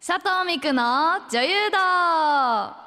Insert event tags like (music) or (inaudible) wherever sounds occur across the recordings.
佐藤美久の女優道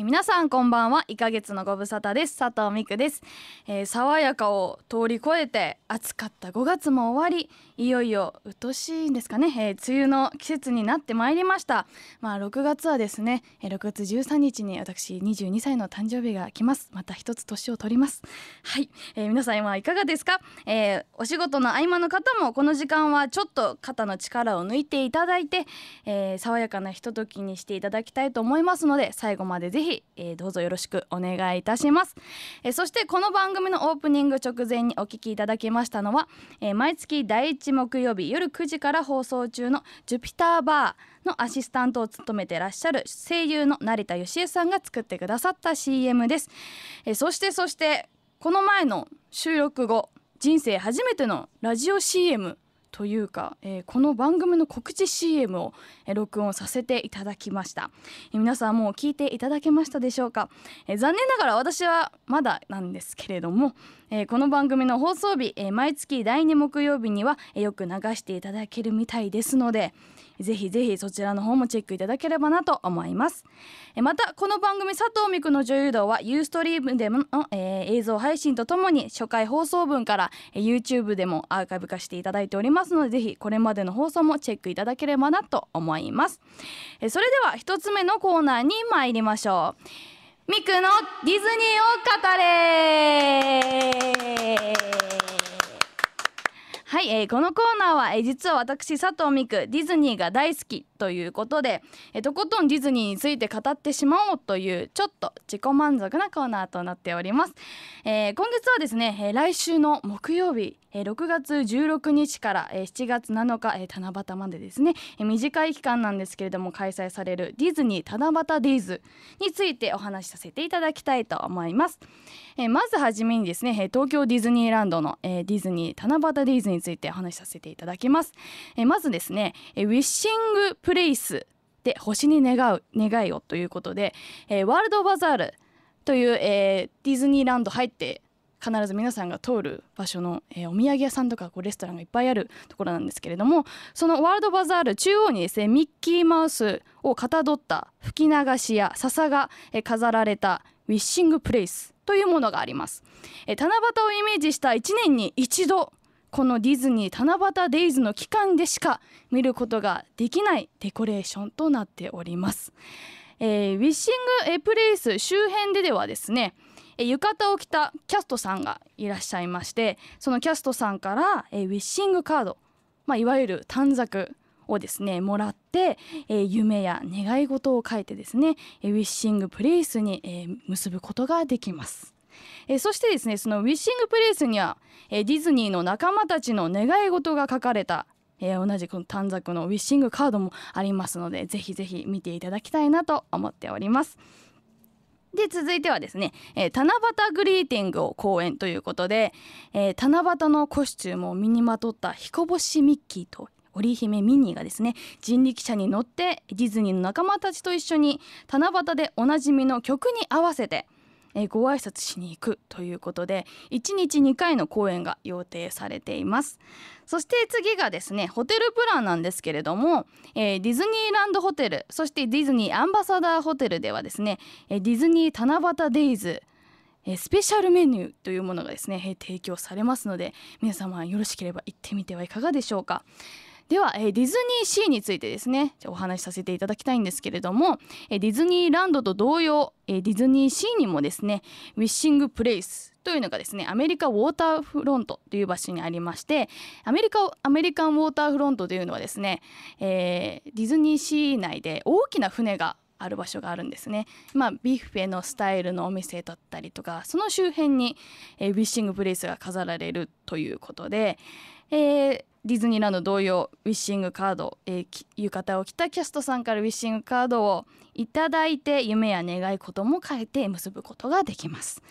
え皆さんこんばんは1ヶ月のご無沙汰です佐藤美久です、えー、爽やかを通り越えて暑かった5月も終わりいよいようとしいんですかね、えー、梅雨の季節になってまいりました、まあ、6月はですね、え6月13日に私22歳の誕生日が来ますまた一つ年を取りますはい、えー、皆さん今いかがですか、えー、お仕事の合間の方もこの時間はちょっと肩の力を抜いていただいて、えー、爽やかなひとときにしていただきたいと思いますので最後までぜひ、えー、どうぞよろしくお願いいたします、えー、そしてこの番組のオープニング直前にお聞きいただきましたのは、えー、毎月第一木曜日夜9時から放送中の「ジュピターバー」のアシスタントを務めてらっしゃる声優の成田芳恵さんが作ってくださった CM です。えそしてそしてこの前の収録後人生初めてのラジオ CM というか、えー、この番組の告知 CM を、え録音させていただきました、えー、皆さんもう聞いていただけましたでしょうか、え残念ながら私はまだなんですけれども、えこの番組の放送日、え毎月第2木曜日には、えよく流していただけるみたいですので、ぜひぜひそちらの方もチェックいただければなと思いますまたこの番組佐藤美久の女優道はユーストリームでの、えー、映像配信とともに初回放送分から YouTube でもアーカイブ化していただいておりますのでぜひこれまでの放送もチェックいただければなと思いますそれでは1つ目のコーナーに参りましょうミクのディズニーを語れはい、えー、このコーナーは、えー、実は私佐藤美久ディズニーが大好きということで、えとことんディズニーについて語ってしまおうというちょっと自己満足なコーナーとなっております、えー、今月はですね、え来週の木曜日、え6月16日から、え7月7日、え七夕までですね、え短い期間なんですけれども開催されるディズニー七夕デイズについてお話しさせていただきたいと思います、えまずはじめにですね東京ディズニーランドの、えディズニー七夕デイズについてお話しさせていただきます、えまずですねウィッシングプレイスで星に願う願いをということで、えー、ワールドバザールという、えー、ディズニーランド入って必ず皆さんが通る場所の、えー、お土産屋さんとかこうレストランがいっぱいあるところなんですけれどもそのワールドバザール中央にですねミッキーマウスをかたどった吹き流しや笹が、えー、飾られたウィッシングプレイスというものがあります、えー、七夕をイメージした1年に1度このディズニー七夕デイズの期間でしか見ることができないデコレーションとなっております、えー、ウィッシングプレイス周辺でではですね浴衣を着たキャストさんがいらっしゃいましてそのキャストさんからえウィッシングカード、まあ、いわゆる短冊をですねもらって、えー、夢や願い事を書いてですねウィッシングプレイスに、えー、結ぶことができますえそしてですねそのウィッシングプレイスには、えディズニーの仲間たちの願い事が書かれたえー、同じこの短冊のウィッシングカードもありますのでぜひぜひ見ていただきたいなと思っております。で続いてはですね、えー、七夕グリーティングを公演ということで、えー、七夕のコスチュームを身にまとった彦星ミッキーと織姫ミニーがですね人力車に乗ってディズニーの仲間たちと一緒に七夕でおなじみの曲に合わせて「えー、ご挨拶しに行くということで1日2回の公演が予定されていますそして次がですねホテルプランなんですけれども、えー、ディズニーランドホテルそしてディズニーアンバサダーホテルではですね、えディズニー七夕デイズスペシャルメニューというものがですね提供されますので皆様よろしければ行ってみてはいかがでしょうかでは、えー、ディズニーシーについてですねお話しさせていただきたいんですけれども、えー、ディズニーランドと同様、えー、ディズニーシーにもですねウィッシングプレイスというのがですねアメリカウォーターフロントという場所にありましてアメリカアメリカンウォーターフロントというのはですね、えディズニーシー内で大きな船がある場所があるんですね、まあ、ビッフェのスタイルのお店だったりとかその周辺に、えー、ウィッシングプレイスが飾られるということで、えー、ディズニーランド同様ウィッシングカード、えー、浴衣を着たキャストさんからウィッシングカードをいただいて夢や願い事も変えて結ぶことができます。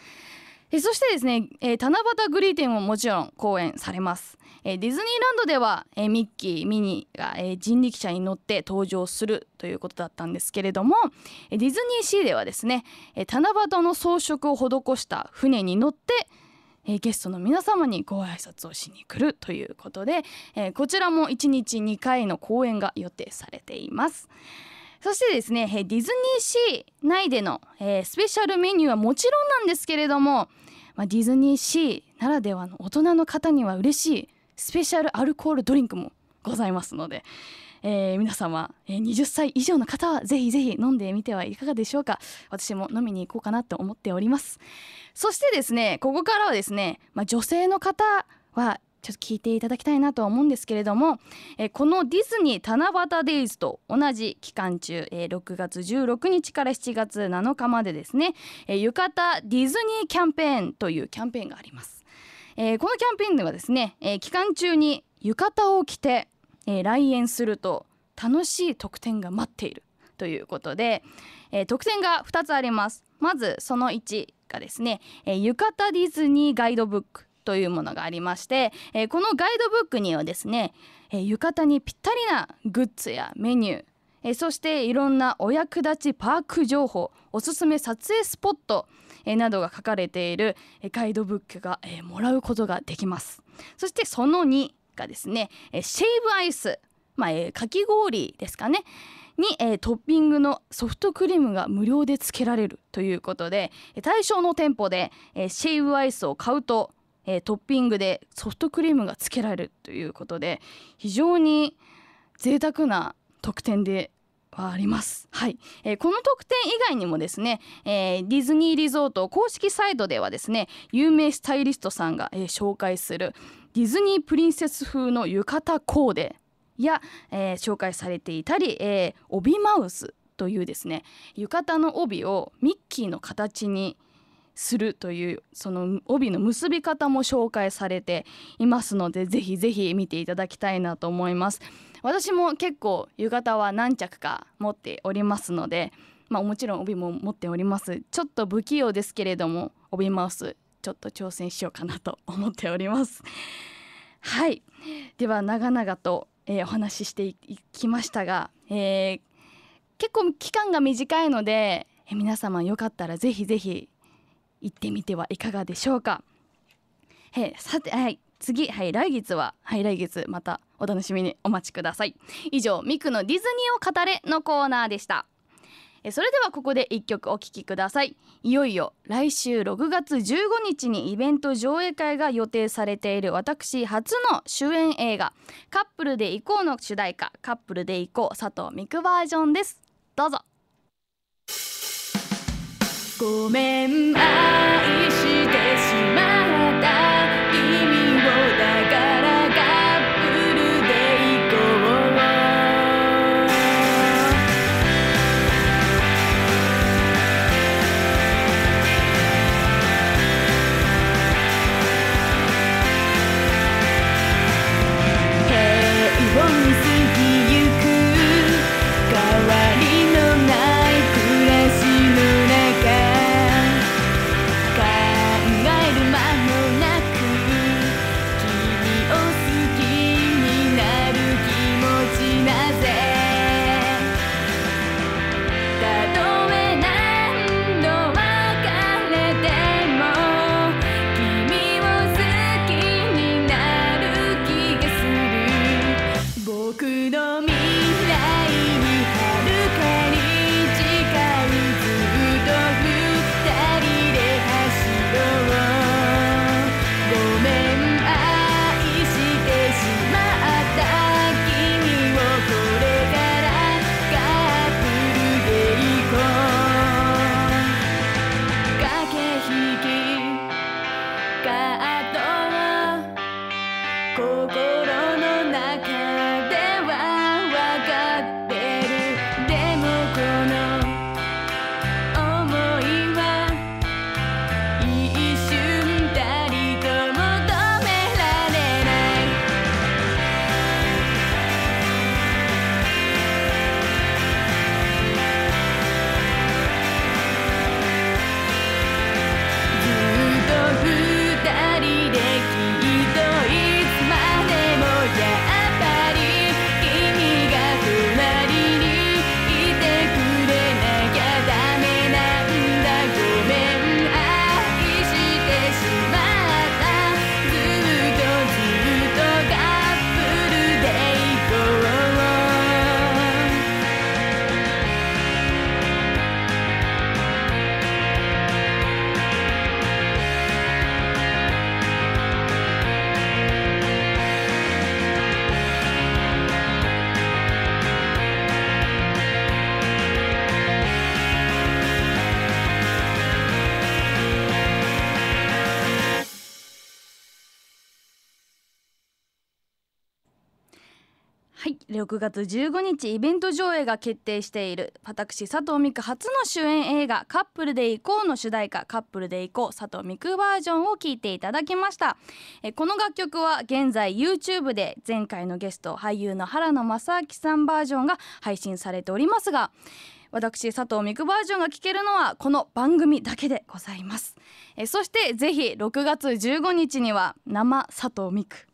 えそしてですね、えー、七夕グリーテンももちろん公演されます、えー、ディズニーランドでは、えー、ミッキーミニーが、え人力車に乗って登場するということだったんですけれども、えディズニーシーではですね、え七夕の装飾を施した船に乗ってえー、ゲストの皆様にご挨拶をしに来るということで、えー、こちらも1日2回の公演が予定されています。そしてですね、ディズニーシー内での、えー、スペシャルメニューはもちろんなんですけれども、まあ、ディズニーシーならではの大人の方には嬉しいスペシャルアルコールドリンクもございますので、えー、皆様、えー、20歳以上の方はぜひぜひ飲んでみてはいかがでしょうか私も飲みに行こうかなと思っておりますそしてですねここからはですね、まあ、女性の方はちょっと聞いていただきたいなとは思うんですけれども、えー、このディズニー七夕デイズと同じ期間中、えー、6月16日から7月7日までですね、えー、浴衣ディズニーキャンペーンというキャンペーンがあります、えー、このキャンペーンではですね、え期間中に浴衣を着てえー、来園すると楽しい特典が待っているということで、えー、特典が2つありますまずその1がですね、えー、浴衣ディズニーガイドブックというものがありまして、えー、このガイドブックにはですね、えー、浴衣にぴったりなグッズやメニュー、えそしていろんなお役立ちパーク情報おすすめ撮影スポット、えなどが書かれているガイドブックが、えもらうことができますそしてその2果ですね、えシェイブアイス、まあえかき氷ですかねに、えー、トッピングのソフトクリームが無料でつけられるということで対象の店舗で、えー、シェイブアイスを買うと、えー、トッピングでソフトクリームがつけられるということで非常に贅沢な特典ではあります、はいえー、この特典以外にもですね、えー、ディズニーリゾート公式サイトではですね有名スタイリストさんが、えー、紹介するディズニープリンセス風の浴衣コーデや、え紹介されていたり、え帯マウスというですね浴衣の帯をミッキーの形にするというその帯の結び方も紹介されていますのでぜひぜひ見ていただきたいなと思います。私も結構浴衣は何着か持っておりますので、まあ、もちろん帯も持っておりますちょっと不器用ですけれども帯マウスちょっと挑戦しようかなと (laughs) 思っております。はいでは長々と、えー、お話ししていきましたが、えー、結構期間が短いので、えー、皆様よかったらぜひぜひ行ってみてはいかがでしょうか。えー、さて、はい、次はい来月ははい来月またお楽しみにお待ちください以上ミクのディズニーを語れのコーナーでしたそれではここで一曲お聴きくださいいよいよ来週6月15日にイベント上映会が予定されている私初の主演映画「カップルで行こう」の主題歌「カップルで行こう」佐藤ミ久バージョンですどうぞごめん愛し6月15日イベント上映が決定している私佐藤美久初の主演映画「カップルで行こう」の主題歌「カップルで行こう」佐藤美久バージョンを聴いていただきましたえこの楽曲は現在 YouTube で前回のゲスト俳優の原野正明さんバージョンが配信されておりますが私佐藤美久バージョンが聴けるのはこの番組だけでございますえそしてぜひ6月15日には生佐藤美久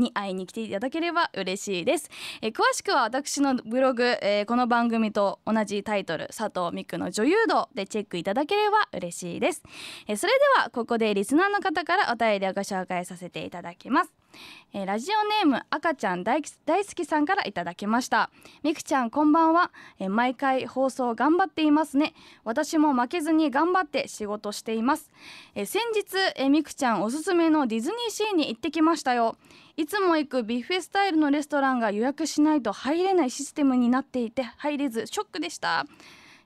に会いに来ていただければ嬉しいです、えー、詳しくは私のブログ、えー、この番組と同じタイトル佐藤美久の女優道でチェックいただければ嬉しいです、えー、それではここでリスナーの方からお便りをご紹介させていただきますえー、ラジオネーム赤ちゃん大大好きさんからいただきましたみくちゃんこんばんは、えー、毎回放送頑張っていますね私も負けずに頑張って仕事しています、えー、先日、えみくちゃんおすすめのディズニーシーに行ってきましたよいつも行くビュッフェスタイルのレストランが予約しないと入れないシステムになっていて入れずショックでした、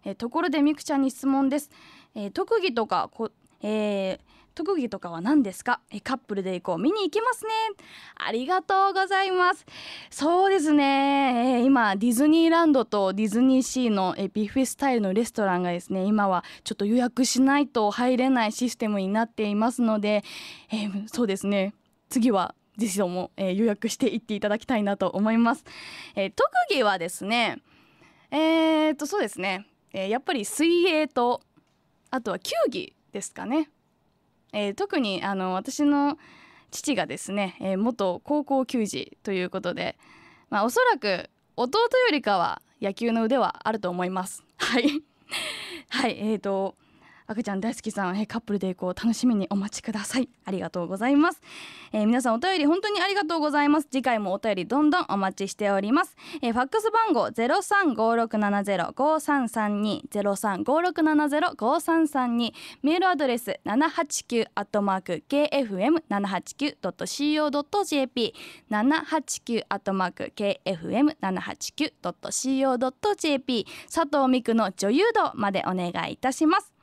えところでみくちゃんに質問です、え特技とかこえー特技とかは何ですかえカップルで行こう見に行きますねありがとうございますそうですね、えー、今ディズニーランドとディズニーシーのえビュフェスタイルのレストランがですね今はちょっと予約しないと入れないシステムになっていますので、えー、そうですね次はぜひとも、えー、予約して行っていただきたいなと思います、え特技はですねえー、とそうですね、えやっぱり水泳とあとは球技ですかねえー、特にあの私の父がですね、えー、元高校球児ということで、まあ、おそらく弟よりかは野球の腕はあると思います。はい (laughs) はい、えーと赤ちゃん大好きさん、カップルでいこう楽しみにお待ちくださいありがとうございます、えー、皆さんお便り本当にありがとうございます次回もお便りどんどんお待ちしております、えー、ファックス番号0356705332 0356705332メールアドレス789アットマーク kfm789.co.jp 789アットマーク kfm789.co.jp 佐藤美久の女優道までお願いいたします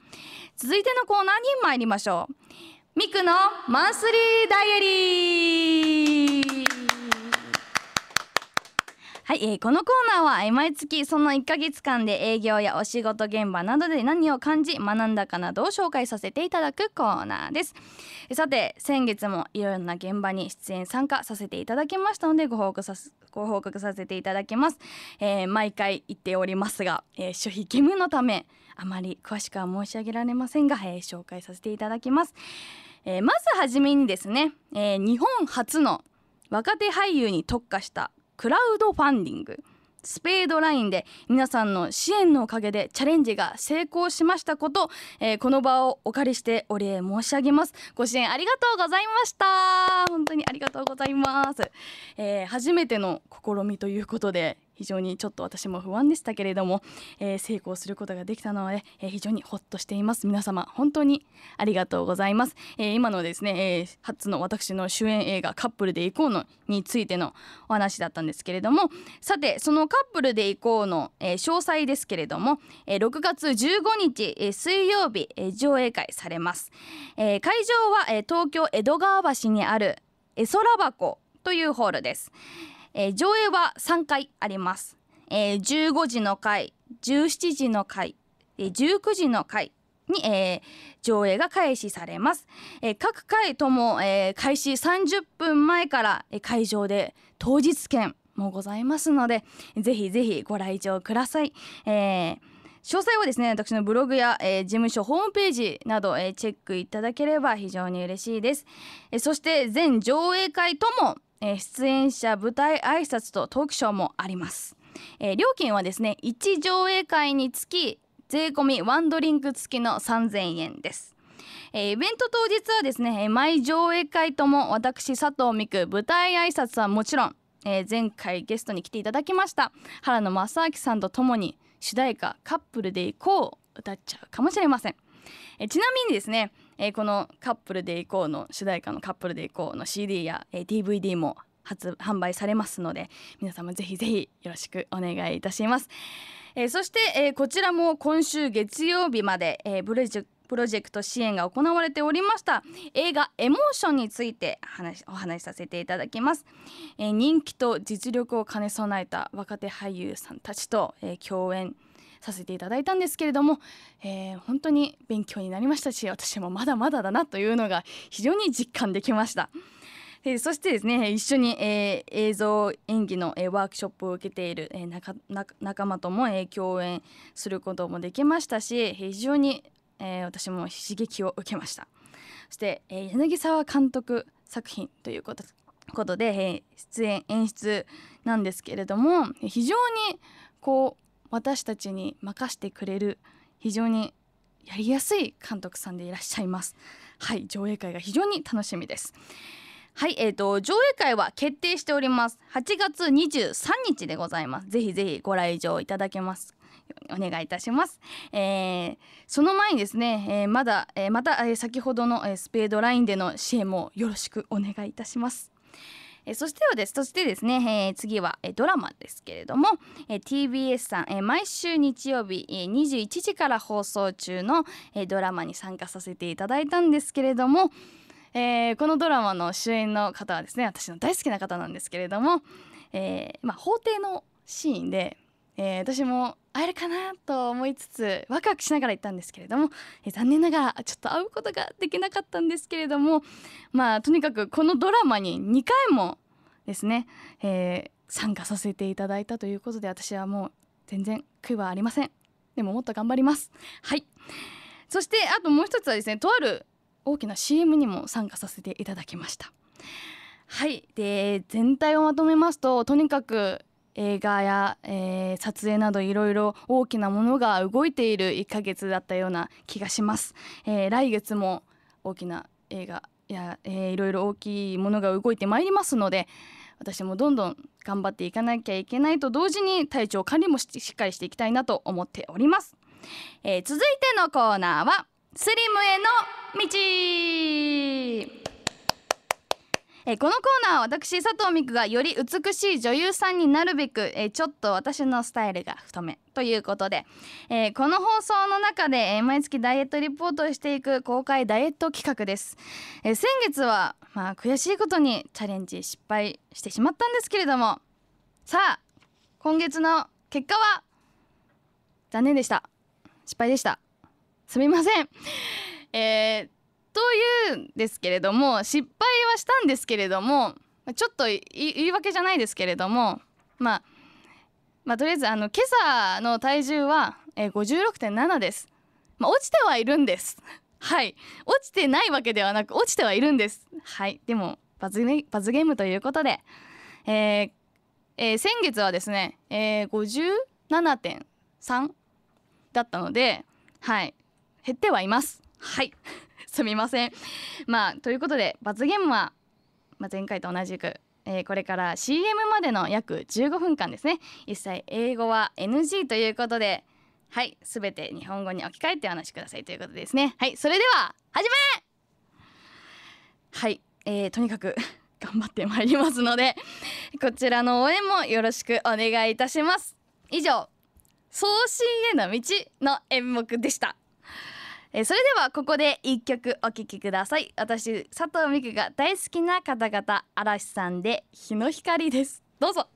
続いてのコーナーに参りましょうミクのマンスリーダイアリーはい、えー、このコーナーは毎月その1ヶ月間で営業やお仕事現場などで何を感じ学んだかなどを紹介させていただくコーナーですさて先月もいろいろな現場に出演参加させていただきましたのでご報告させご報告させていただきます、えー、毎回言っておりますが、えー、守秘義務のためあまり詳しくは申し上げられませんが、えー、紹介させていただきます、えー、まずはじめにですね、えー、日本初の若手俳優に特化したクラウドファンディングスペードラインで皆さんの支援のおかげでチャレンジが成功しましたこと、えー、この場をお借りしてお礼申し上げますご支援ありがとうございました本当にありがとうございます、えー、初めての試みということで非常にちょっと私も不安でしたけれども、えー、成功することができたので、えー、非常にほっとしています皆様本当にありがとうございます、えー、今のですね、えー、初の私の主演映画「カップルで行こうの」についてのお話だったんですけれどもさてその「カップルで行こうの」えー、詳細ですけれども、えー、6月15日、えー、水曜日、えー、上映会されます、えー、会場は、えー、東京江戸川橋にある絵空箱というホールです、えー、上映は3回あります、えー、15時の回17時の回、えー、19時の回に、えー、上映が開始されます、えー、各回とも、えー、開始30分前から、えー、会場で当日券もございますのでぜひぜひご来場ください、えー、詳細はですね私のブログや、えー、事務所ホームページなど、えー、チェックいただければ非常に嬉しいです、えー、そして全上映会とも出演者舞台挨拶とトークショーもあります、えー、料金はですね1上映会につき税込ワンドリンク付きの3000円ですえイベント当日はですね毎上映会とも私佐藤美久舞台挨拶はもちろん、えー、前回ゲストに来ていただきました原野正明さんと共に主題歌「カップルで行こう」歌っちゃうかもしれません、えちなみにですねえー、この「カップルで行こう」の主題歌の「カップルで行こう」の CD や、えー、DVD も発販売されますので皆様ぜひぜひよろしくお願いいたします。えー、そして、えー、こちらも今週月曜日まで、えー、プロジェプロジェクト支援が行われておりました映画「エモーション」について話お話しさせていただきます、えー、人気と実力を兼ね備えた若手俳優さんたちと、えー、共演させていただいたんですけれども、えー、本当に勉強になりましたし私もまだまだだなというのが非常に実感できました。えー、そしてですね一緒に、えー、映像演技の、えー、ワークショップを受けている、え仲間とも、え共演することもできましたし非常に、え私も刺激を受けましたそして、え柳沢監督作品ということで、え出演演出なんですけれども非常にこう私たちに任してくれる非常にやりやすい監督さんでいらっしゃいますはい上映会が非常に楽しみですはいえーと、上映会は決定しております8月23日でございますぜひぜひご来場いただけますお願いいたします、えー、その前にですね、えー、まだ、えー、また、え先ほどの、えスペードラインでの支援もよろしくお願いいたしますえそしてはですそしてですね、え次は、えドラマですけれども、え TBS さん、え毎週日曜日、え21時から放送中の、えドラマに参加させていただいたんですけれども、えー、このドラマの主演の方はですね私の大好きな方なんですけれども、えーまあ、法廷のシーンでえー、私も会えるかなと思いつつワクワクしながら行ったんですけれども、えー、残念ながらちょっと会うことができなかったんですけれどもまあとにかくこのドラマに2回もですね、えー、参加させていただいたということで私はもう全然悔いはありませんでももっと頑張りますはいそしてあともう一つはですねとある大きな CM にも参加させていただきましたはいで全体をまとめますととにかく映画や、えー、撮影などいろいろ大きなものが動いている1ヶ月だったような気がします、えー、来月も大きな映画や、えいろいろ大きいものが動いてまいりますので私もどんどん頑張っていかなきゃいけないと同時に体調管理もしっかりしていきたいなと思っております、えー、続いてのコーナーはスリムへの道えー、このコーナー私佐藤美久がより美しい女優さんになるべく、えー、ちょっと私のスタイルが太めということで、えー、この放送の中で、えー、毎月ダイエットリポートをしていく公開ダイエット企画です、え先月は、まあ、悔しいことにチャレンジ失敗してしまったんですけれどもさあ今月の結果は残念でした失敗でしたすみませんえーというんですけれども失敗はしたんですけれどもちょっと言い訳じゃないですけれども、まあ、まあとりあえずあの今朝の体重は、えー、56.7です、まあ、落ちてはいるんです (laughs) はい落ちてないわけではなく落ちてはいるんですはいでも罰ゲームということで、えーえー、先月はですね、えー、57.3だったのではい減ってはいますはい (laughs) すみませんまあということで罰ゲームは、まあ、前回と同じく、えー、これから CM までの約15分間ですね一切英語は NG ということではいすべて日本語に置き換えてお話しくださいということですねはいそれでは始めはい、えー、とにかく (laughs) 頑張ってまいりますのでこちらの応援もよろしくお願いいたします以上送信への道の演目でしたえー、それではここで一曲お聴きください私佐藤美久が大好きな方々嵐さんで日の光ですどうぞ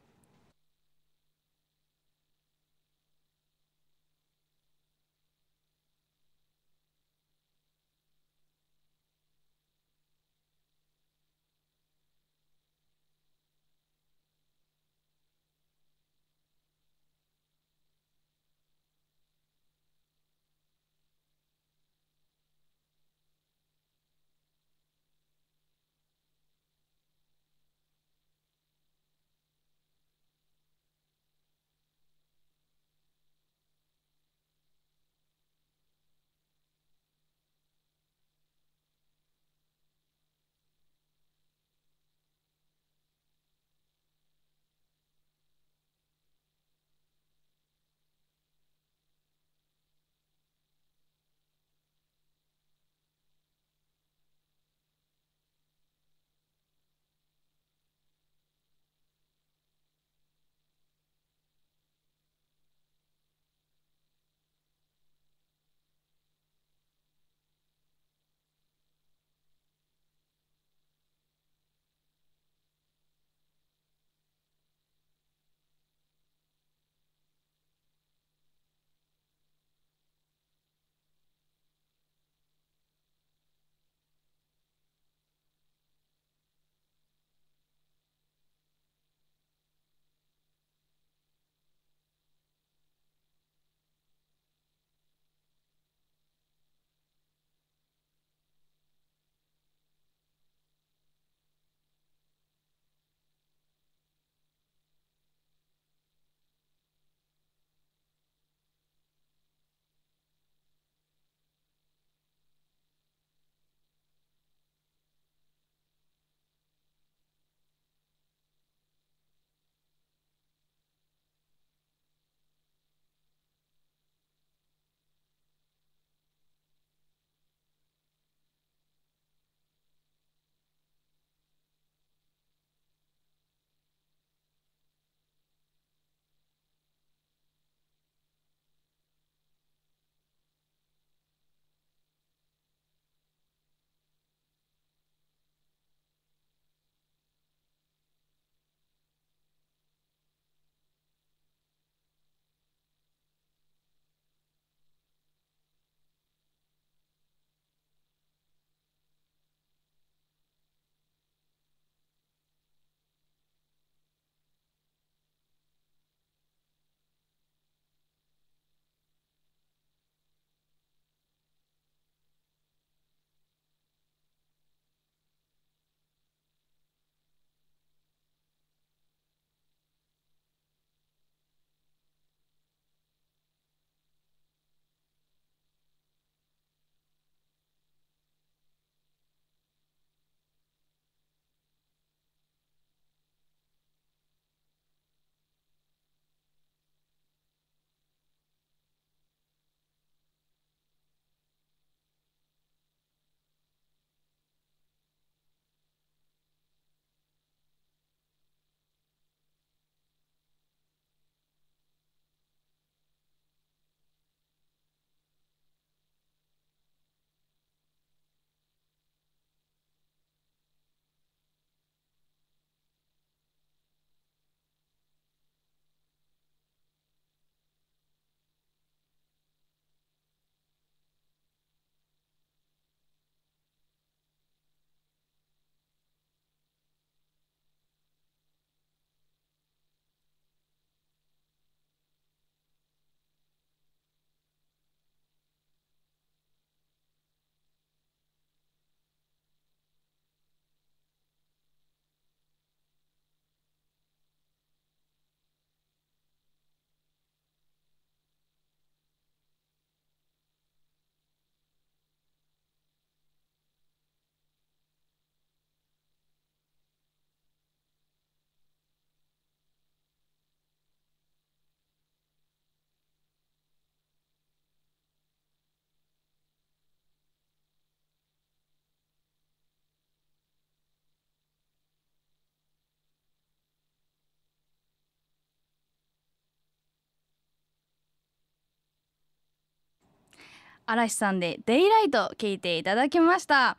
嵐さんで「デイライト」聴いていただきました、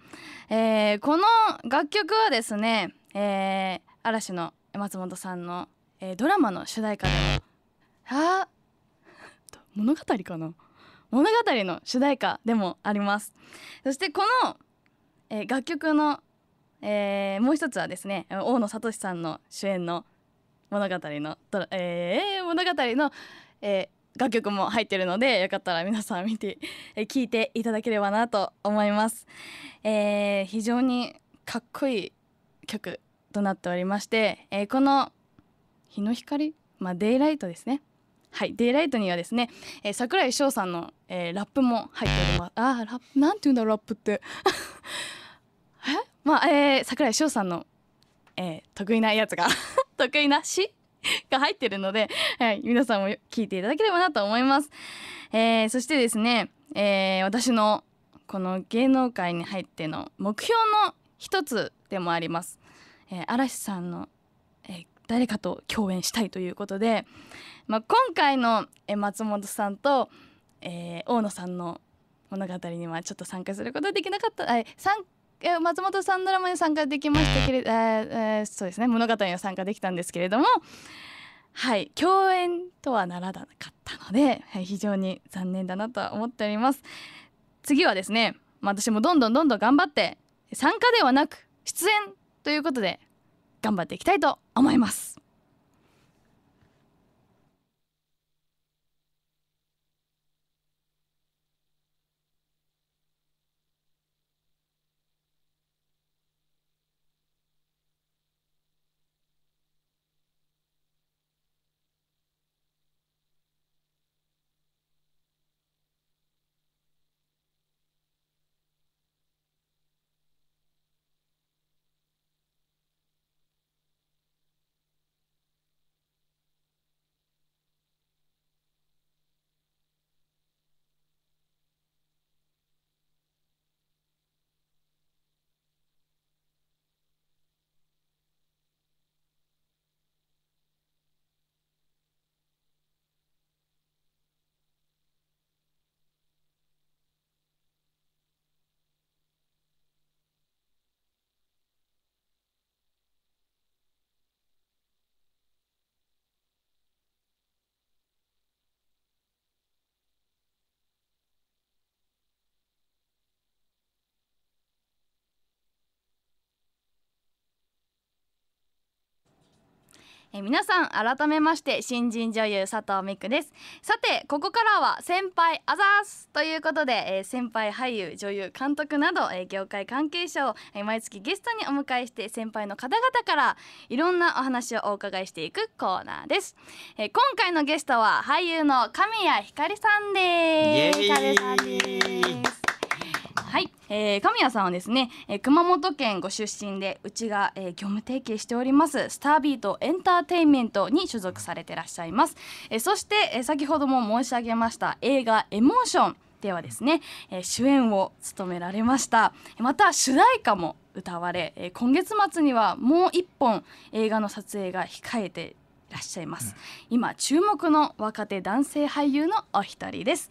えー、この楽曲はですね、えー、嵐の松本さんの、えー、ドラマの主題歌でもあ物語かな物語の主題歌でもありますそしてこの、えー、楽曲の、えー、もう一つはですね大野聡さんの主演の物語の、えー、物語の、えー、楽曲も入ってるのでよかったら皆さん見て聴いていただければなと思います、えー、非常にかっこいい曲となっておりまして、えー、この「日の光」まあデイライトですねはいデイライトにはですね、えー、桜井翔さんの、えー、ラップも入っておりますあラップなんて言うんだラップって (laughs) えまあ、えー、桜井翔さんの、えー、得意なやつが (laughs) 得意な詩 (laughs) が入ってるので、はい、皆さんも聞いていただければなと思います。えー、そしてですね、えー、私のこの芸能界に入っての目標の一つでもあります。えー、嵐さんの、えー、誰かと共演したいということで、まあ、今回の松本さんと、えー、大野さんの物語にはちょっと参加することはできなかった参松本さんドラマに参加できましたけれど、えー、そうですね物語には参加できたんですけれどもはい共演とはならなかったので、はい、非常に残念だなとは思っております次はですね、まあ、私もどんどんどんどん頑張って参加ではなく出演ということで頑張っていきたいと思いますえ皆さん改めまして新人女優佐藤美久ですさてここからは先輩アザースということで、え先輩俳優女優監督など、え業界関係者を、え毎月ゲストにお迎えして先輩の方々からいろんなお話をお伺いしていくコーナーです、え今回のゲストは俳優の神谷ひかりさんですはい、えー、神谷さんはですね、えー、熊本県ご出身でうちが、えー、業務提携しておりますスタービートエンターテインメントに所属されてらっしゃいます、えー、そして、えー、先ほども申し上げました映画エモーションではですね、えー、主演を務められましたまた主題歌も歌われ、えー、今月末にはもう一本映画の撮影が控えていらっしゃいます、うん、今注目の若手男性俳優のお一人です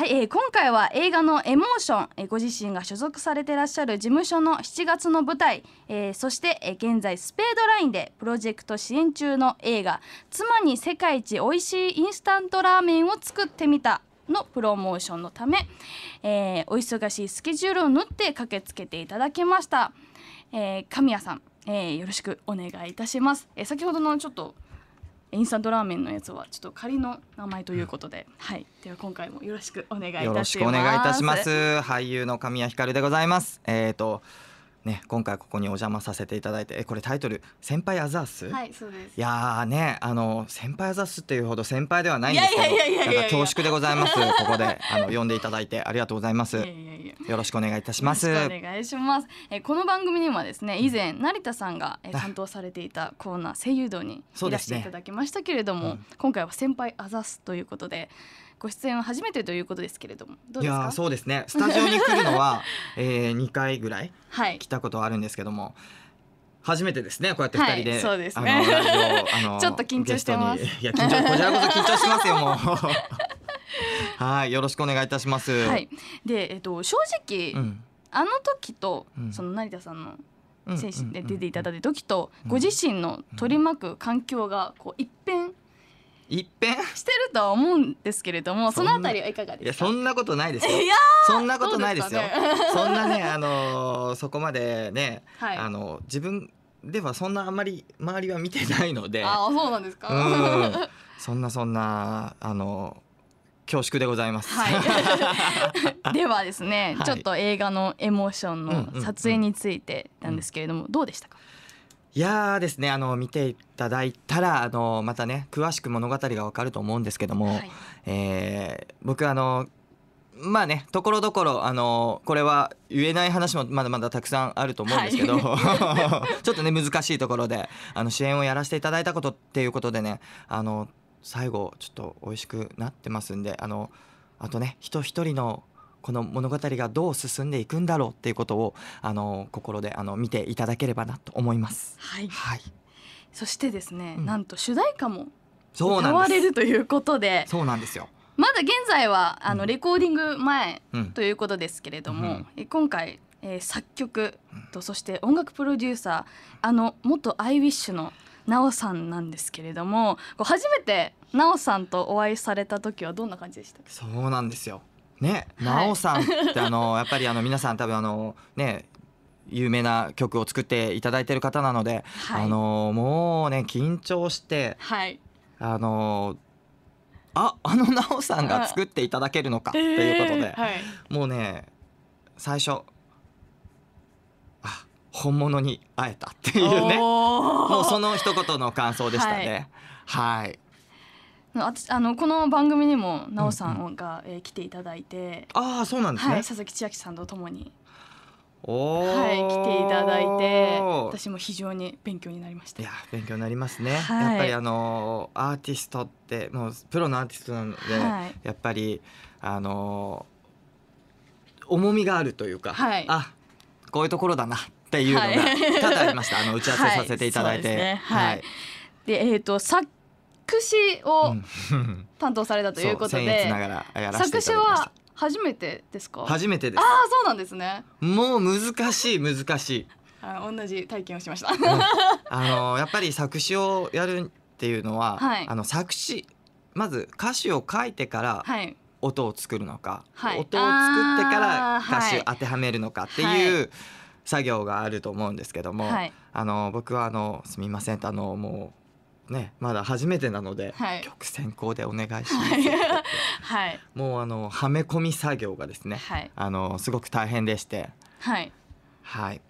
はい、えー、今回は映画の「エモーション」えー、ご自身が所属されてらっしゃる事務所の7月の舞台、えー、そして、えー、現在スペードラインでプロジェクト支援中の映画「妻に世界一おいしいインスタントラーメンを作ってみた」のプロモーションのため、えー、お忙しいスケジュールを縫って駆けつけていただきました、えー、神谷さん、えー、よろしくお願いいたします、えー、先ほどのちょっとインスタントラーメンのやつはちょっと仮の名前ということで、はい、では今回もよろしくお願いいたします。よろしくお願いいたします。俳優の神谷光でございます。えっ、ー、とね、今回ここにお邪魔させていただいてえこれタイトル「先輩アザース」はいそうですいやねあの先輩アザースっていうほど先輩ではないんですけど恐縮でございますここであの呼んでいただいてありがとうございますよろしくお願いいたしますお願いしますえこの番組にはですね以前成田さんが担当されていたコーナー声優道にいらしていただきましたけれども、ねうん、今回は先輩アザースということでご出演は初めてということですけれどもどうですかいやそうですねスタジオに来るのは、(laughs) えー、2回ぐらい来たことはあるんですけども、はい初めてですねこうやって二人で、はい、そうですねあの (laughs) ちょっと緊張してますいや緊張こちらこそ緊張しますよもう (laughs) はいよろしくお願いいたしますはいでえっと正直、うん、あの時と、うん、その成田さんの精神で出ていただいた時と、うん、ご自身の取り巻く環境がこう一一変してるとは思うんですけれどもそのあたりはいかがですかそんなことないですよそんなことないですよ、そんなねあのー、そこまでね、はい、あの自分ではそんなあまり周りは見てないのであそうなんですかんそんなそんなあのー、恐縮でございます、はい、(laughs) ではですね、はい、ちょっと映画のエモーションの撮影についてなんですけれども、うんうんうん、どうでしたか、いやーですねあの見ていただいたらあのまたね詳しく物語がわかると思うんですけども、はい、えー、僕あのまあねところどころあのこれは言えない話もまだまだたくさんあると思うんですけど、はい、(laughs) ちょっとね難しいところであの主演をやらせていただいたことっていうことでねあの最後ちょっと美味しくなってますんであのあとね人一人のこの物語がどう進んでいくんだろうっていうことをあの心であの見ていただければなと思います。はい、はい、そしてですね、うん、なんと主題歌も歌われるということでそうなんですよまだ現在はあのレコーディング前ということですけれども、うん、今回、えー、作曲とそして音楽プロデューサーあの元アイウィッシュの奈緒さんなんですけれどもこう初めて奈緒さんとお会いされた時はどんな感じでしたそうなんですよね、なおさんってあの (laughs) やっぱりあの皆さん多分あのね有名な曲を作っていただいてる方なので、はい、あのもうね緊張して、はい、あのああの奈緒さんが作っていただけるのかっていうことで、えーはい、もうね最初あ本物に会えたっていうねもうその一言の感想でしたね。はいあのこの番組にも奈緒さんが、えー、来ていただいて、ああそうなんですね、はい、佐々木千秋さんとともにはい来ていただいて私も非常に勉強になりましたいや勉強になりますね、はい、やっぱりあのアーティストってもうプロのアーティストなので、はい、やっぱりあの重みがあるというか、はい、あこういうところだなっていうのが多々ありました、あの打ち合わせさせていただいて。(laughs) はいで、えーと、とさ作詞を担当されたということで、作詞は初めてですか初めてですああそうなんですねもう難しい難しいあ同じ体験をしました、うん、あのやっぱり作詞をやるっていうのは、はい、あの作詞まず歌詞を書いてから音を作るのか、はい、音を作ってから歌詞を当てはめるのかっていう、作業があると思うんですけども、はい、あの僕はあのすみませんあのもうねまだ初めてなので、はい、曲選考でお願いします、はい、(laughs) もうあのはめ込み作業がですね、はい、あのすごく大変でしてはい、はい、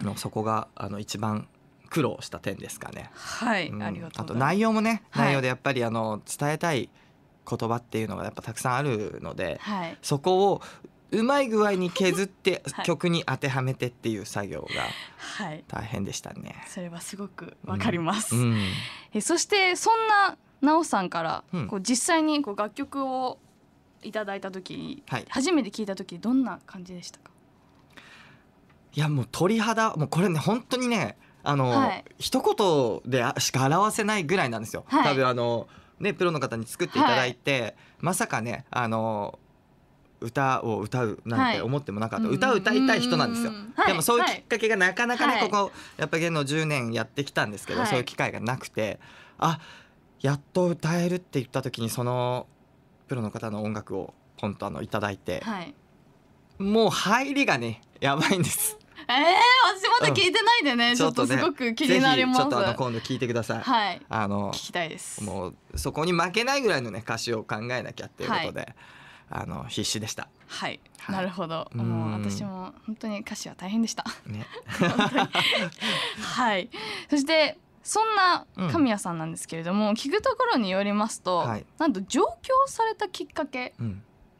のそこがあの一番苦労した点ですかね。はい、うん、ありがとうあと内容もね、内容でやっぱりあの伝えたい言葉っていうのがやっぱたくさんあるので、はい、そこをうまい具合に削って曲に当てはめてっていう作業が大変でしたね。はい、それはすごくわかります、うんうん、えそしてそんな奈緒さんからこう実際にこう楽曲をいただいた時はい、初めて聞いた時どんな感じでしたかいやもう鳥肌もうこれね本当にねあの、はい、一言でしか表せないぐらいなんですよ。はい、多分あのねプロの方に作っていただいて、まさかねあの歌を歌うなんて思ってもなかった、はい、歌を歌いたい人なんですよ、でもそういうきっかけがなかなかね、はい、ここやっぱ芸能10年やってきたんですけど、はい、そういう機会がなくてあやっと歌えるって言った時にそのプロの方の音楽をポンとあのいただいて、もう入りがねやばいんです。ええー、私まだ聞いてないでね、うん、ちょっとすごく気になります。ちょっとあの今度聞いてください。はい。あの聞きたいです。もうそこに負けないぐらいのね歌詞を考えなきゃっていうことで。はいあの必死でした。はい、はい、なるほど。もう私も本当に歌詞は大変でした。ね、はい。そしてそんな神谷さんなんですけれども、うん、聞くところによりますと、はい、なんと上京されたきっかけ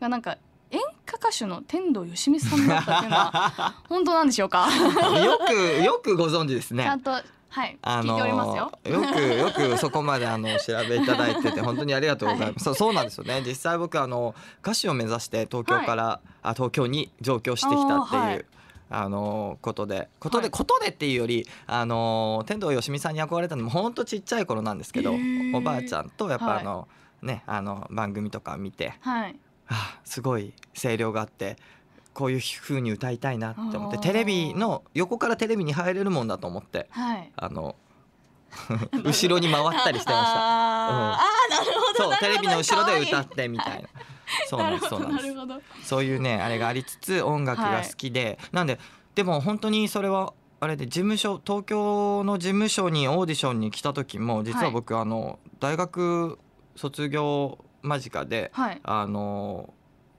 がなんか、演歌歌手の天童よしみさんだったっていうのは (laughs) 本当なんでしょうかよくよくご存知ですね。ちゃんとはいあのよくよくそこまであの調べいただいてて本当にありがとうございます、はい、そ (laughs) うなんですよね実際僕あの歌手を目指して東京から、はい、あ東京に上京してきたっていう、あのことでことで、ことでっていうよりあの天童よしみさんに憧れたのも本当ちっちゃい頃なんですけどおばあちゃんとやっぱあの、ねあの番組とか見て、はい、あすごい声量があってこういう風に歌いたいなって思ってテレビの横からテレビに入れるもんだと思って、はい、あの (laughs) 後ろに回ったりしてました。(laughs) あ、うん、あなるほど。そうテレビの後ろで歌ってみたいな。そうなんですそうなんです。そういうねあれがありつつ音楽が好きで、はい、なんででも本当にそれはあれで事務所東京の事務所にオーディションに来た時も実は僕、はい、あの大学卒業間近で、はい、あの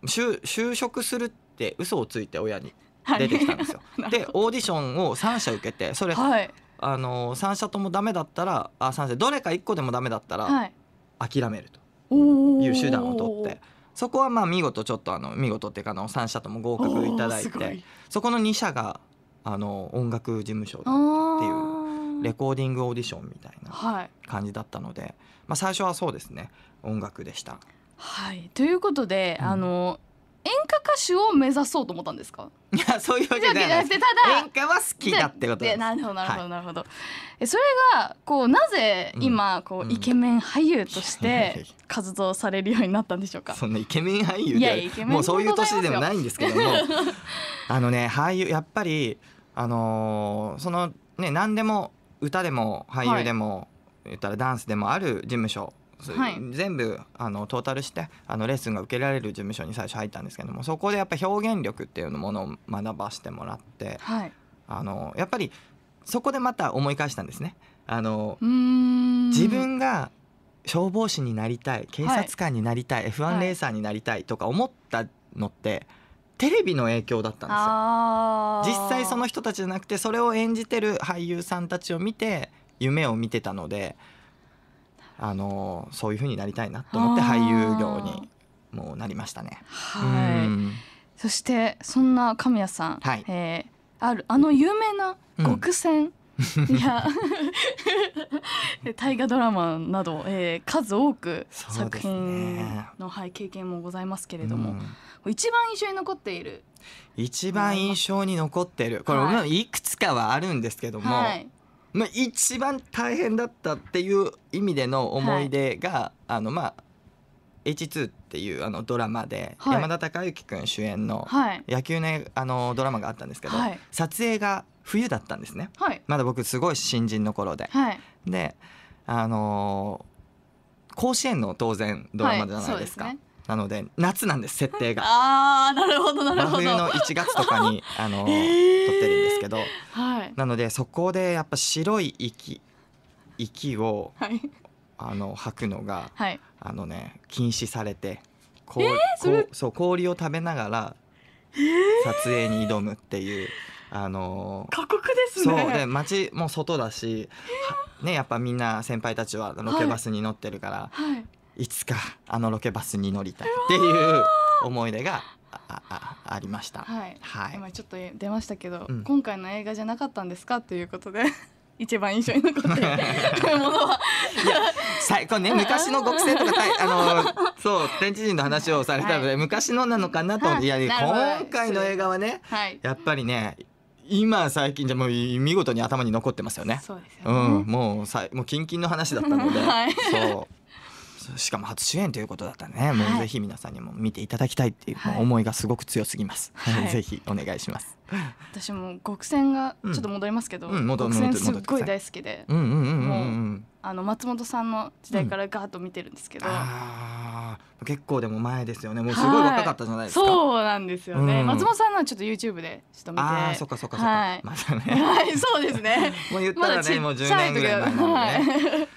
就就職するってて嘘をついて親に出てきたんですよ。は (laughs) い、でオーディションを3社受けてそれ、はい、あの3社ともダメだったらあ3社どれか1個でもダメだったら諦めるという手段をとって。そこはまあ見事ちょっとあの見事っていうかの3社とも合格いただいてそこの2社があの音楽事務所っていうレコーディングオーディションみたいな感じだったので、まあ、最初はそうですね音楽でした。はいということで、あの演歌歌手を目指そうと思ったんですかいやそういうわけじゃなくてただ演歌は好きだってことですなるほどなるほどなるほど、え、それがこうなぜ今こう、イケメン俳優として活動されるようになったんでしょうか、そんなイケメン俳優いや、イケメン。もうそういう年でもないんですけども (laughs) あのね俳優やっぱりあのそのね何でも歌でも俳優でも、言ったらダンスでもある事務所はい、全部あのトータルしてあのレッスンが受けられる事務所に最初入ったんですけどもそこでやっぱ表現力っていうものを学ばしてもらって、はい、あのやっぱりそこでまた思い返したんですね。あの自分が消防士になりたい警察官になりたい、はい、F1 レーサーになりたいとか思ったのって、テレビの影響だったんですよ実際その人たちじゃなくてそれを演じてる俳優さんたちを見て夢を見てたのであのそういうふうになりたいなと思って俳優業にもうなりましたね。はい、そしてそんな神谷さん、はい、えー、あるあの有名な極戦、うん、いや (laughs) 大河ドラマなど、えー、数多く作品の、ね、はい、経験もございますけれども、うん、一番印象に残っている一番印象に残ってるこれ、はい、いくつかはあるんですけども、はい、まあ、一番大変だったっていう意味での思い出が、はい、あのまあ H2 っていうあのドラマで、はい、山田孝之君主演の野球の,、あのドラマがあったんですけど、はい、撮影が冬だったんですね、まだ僕すごい新人の頃で。で、あのー、甲子園の当然ドラマじゃないですか。なので夏なんです設定が。ああなるほど真冬の1月とかに (laughs) あの、撮ってるんですけど、はい、なのでそこでやっぱ白い息息を、はい、あの吐くのが、はい、あのね禁止されて、氷、えー、そう氷を食べながら撮影に挑むっていう。えー、あの過酷ですねそうで街も外だし、ね、やっぱみんな先輩たちはロケバスに乗ってるから、はい、いつかあのロケバスに乗りたいっていう思い出がああありました、はい、はい、今ちょっと出ましたけど、うん、今回の映画じゃなかったんですかということで (laughs) 一番印象に残って (laughs) いるものはや最高ね (laughs) 昔の極性とかあのそう天地人の話をされたので、はい、昔のなのかなと思って、はい、いや今回の映画はね、はい、やっぱりね今最近じゃもう見事に頭に残ってますよね。そうですよね、うん、もうさもう近々の話だったので、はい、そう。しかも初主演ということだったね、はい、もうぜひ皆さんにも見ていただきたいっていう思いがすごく強すぎます、はい、(laughs) ぜひお願いします。私も極戦がちょっと戻りますけど、うん、極戦すっごい大好きで、もうあの松本さんの時代からガーッと見てるんですけど、うん、結構でも前ですよね。もうすごい若かったじゃないですか。はい、そうなんですよね、うん、松本さんのちょっと YouTube でちょっと見て、あそっかそっかそっか、はい、まだね、はい、そうですね。(laughs) もう言ったらね、ま、もう10年ぐらい前なんで、ね。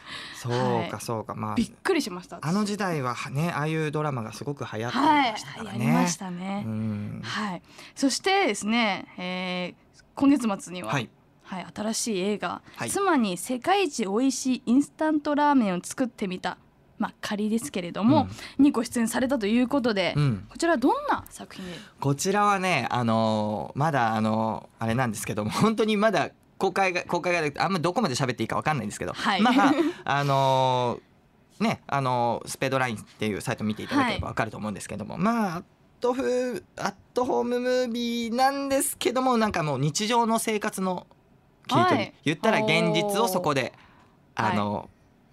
そうかそうか、まあびっくりしましたあの時代はねああいうドラマがすごく流行ってましたからね、はい、ましたね、はい、そしてですね、えー、今月末には、はいはい、新しい映画、はい、妻に世界一美味しいインスタントラーメンを作ってみたまあ、仮ですけれども、うん、にご出演されたということで、うん、こちらはどんな作品こちらはねあのー、まだあのー、あれなんですけども本当にまだ公開が公開があんまどこまで喋っていいか分かんないんですけど、はい、まあ、(laughs) あのー、ねあのスペードラインっていうサイト見ていただければ分かると思うんですけども、はい、まあアットフアットホームムービーなんですけどもなんかもう日常の生活の切り取り、はい、言ったら現実をそこであの、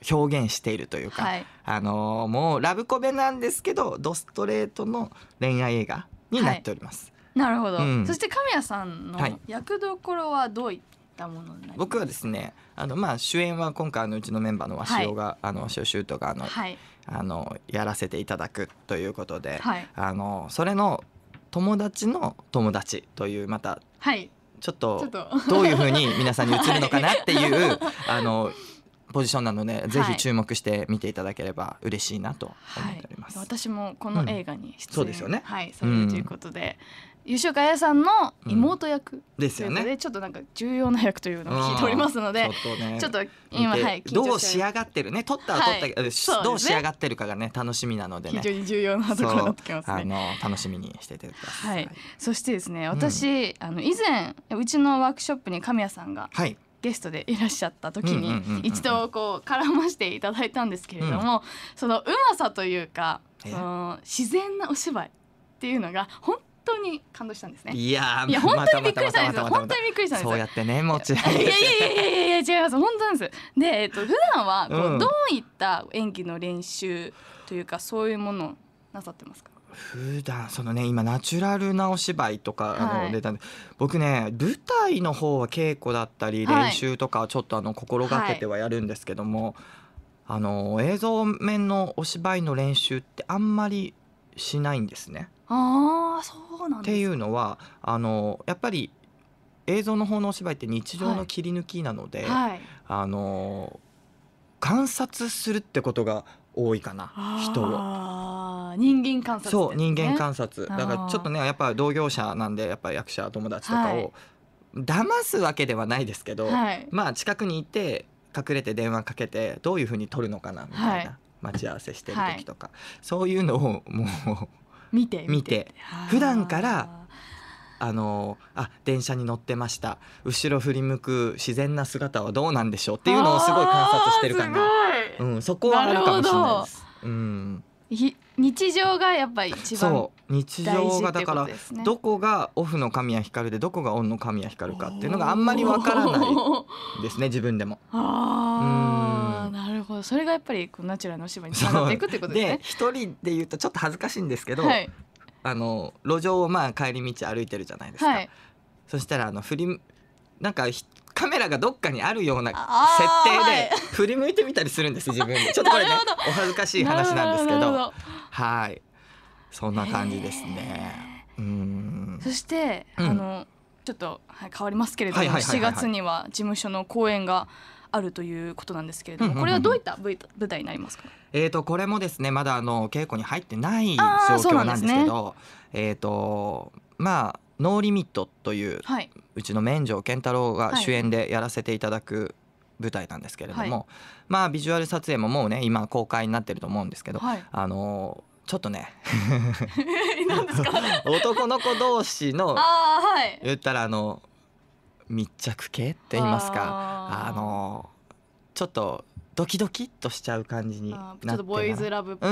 表現しているというか、あのもうラブコメなんですけどドストレートの恋愛映画になっております。なるほど、うん、そして神谷さんの役どころはどういっったものになります僕はですねあの、まあ、主演は今回のうちのメンバーの鷲尾が、はい、あの鷲尾修斗があの、はい、あのやらせていただくということで、はい、あのそれの友達の友達というまた、はい、ちょっとどういうふうに皆さんに映るのかなっていう、(laughs) (laughs) あのポジションなので、ぜひ注目して見ていただければ嬉しいなと思っております。私もこの映画に出演、うん、そうですよね。はい、そういういうことで。うん吉岡綾さんの妹役、うん、ですよねちょっとなんか重要な役というのを聞いておりますので、ちょっと,、ね、ちょっと今はいどう仕上がってるね取った取った、はい、どう仕上がってるかがね楽しみなので、ね、非常に重要なところになってきますねあの楽しみにしててください、はい、そしてですね私、うん、あの以前うちのワークショップに神谷さんが、はいゲストでいらっしゃった時に一度こう絡ましていただいたんですけれども、うん、そのうまさというかその自然なお芝居っていうのが本当に感動したんですね。いやいや本当にびっくりしたんです本当にびっくりしたんですそうやってねもちいやいやいやいやいや違います本当なんです。でえっと普段はこう、どういった演技の練習というかそういうものなさってますか。普段そのね今ナチュラルなお芝居とか、あの出たんで僕ね舞台の方は稽古だったり練習とかちょっとあの心がけてはやるんですけども、はい、あの映像面のお芝居の練習ってあんまりしないんですね。ああそうなんっていうのはあのやっぱり映像の方のお芝居って日常の切り抜きなので、はいあの観察するってことが多いかな人を。人間観察そう人間観察だからちょっとねやっぱ同業者なんでやっぱ役者友達とかはいを騙すわけではないですけど、はいまあ近くにいて隠れて電話かけてどういうふうに撮るのかなみたいな、はい待ち合わせしてる時とか、そういうのをもう見て見て普段からあのあ電車に乗ってました後ろ振り向く自然な姿はどうなんでしょうっていうのをすごい観察してる感が、うん、そこはあるかもしれないです。うん日常がやっぱ一番そう日常がだから、どこがオフの神谷光でどこがオンの神谷光かっていうのがあんまりわからないですね (laughs) 自分でも。ああなるほどそれがやっぱりこうナチュラルの芝につながっていくってことですね。一人で言うとちょっと恥ずかしいんですけど、はい、あの路上をまあ帰り道歩いてるじゃないですか。はい、そしたらあの振りなんかカメラがどっかにあるような設定で振り向いてみたりするんです自分に (laughs) ちょっとこれねお恥ずかしい話なんですけどはいそんな感じですね。うんそして、うん、あのちょっと、はい、変わりますけれども、4月には事務所の公演があるということなんですけれども、これはどういった舞台になりますか、えー、とこれもですねまだあの稽古に入ってない状況なんですけど、ね、えっ、とまあノーリミットという、はい、うちの免城健太郎が主演でやらせていただく舞台なんですけれども、はい、まあビジュアル撮影ももうね今公開になってると思うんですけど、はい、あのちょっとね (laughs) (laughs) 男の子同士の言ったらあの密着系って言いますかあのちょっとドキドキっとしちゃう感じになってちょっとボーイズラブっぽい